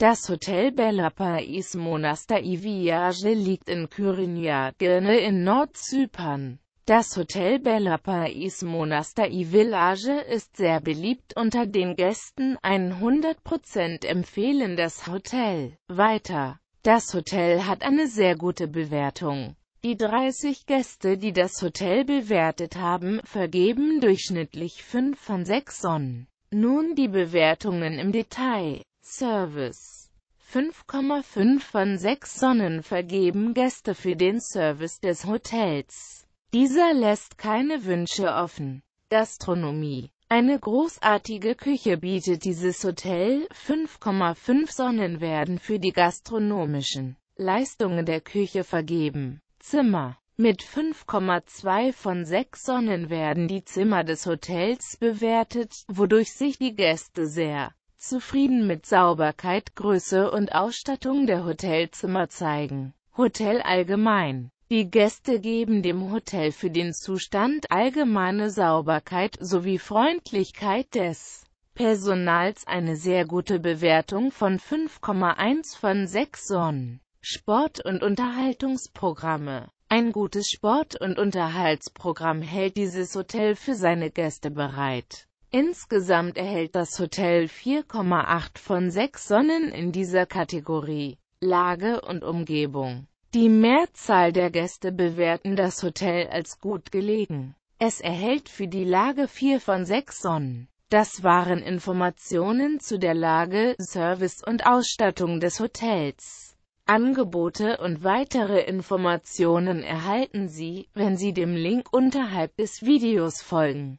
Das Hotel Bella Pais Monastery Village liegt in Girne in Nordzypern. Das Hotel Bella Pais Monastery Village ist sehr beliebt unter den Gästen, 100% empfehlen das Hotel. Weiter. Das Hotel hat eine sehr gute Bewertung. Die 30 Gäste, die das Hotel bewertet haben, vergeben durchschnittlich 5 von 6 Sonnen. Nun die Bewertungen im Detail. Service 5,5 von 6 Sonnen vergeben Gäste für den Service des Hotels. Dieser lässt keine Wünsche offen. Gastronomie eine großartige Küche bietet dieses Hotel, 5,5 Sonnen werden für die gastronomischen Leistungen der Küche vergeben. Zimmer Mit 5,2 von 6 Sonnen werden die Zimmer des Hotels bewertet, wodurch sich die Gäste sehr zufrieden mit Sauberkeit, Größe und Ausstattung der Hotelzimmer zeigen. Hotel allgemein. Die Gäste geben dem Hotel für den Zustand allgemeine Sauberkeit sowie Freundlichkeit des Personals eine sehr gute Bewertung von 5,1 von 6 Sonnen. Sport- und Unterhaltungsprogramme Ein gutes Sport- und Unterhaltsprogramm hält dieses Hotel für seine Gäste bereit. Insgesamt erhält das Hotel 4,8 von 6 Sonnen in dieser Kategorie Lage und Umgebung. Die Mehrzahl der Gäste bewerten das Hotel als gut gelegen. Es erhält für die Lage 4 von 6 Sonnen. Das waren Informationen zu der Lage, Service und Ausstattung des Hotels. Angebote und weitere Informationen erhalten Sie, wenn Sie dem Link unterhalb des Videos folgen.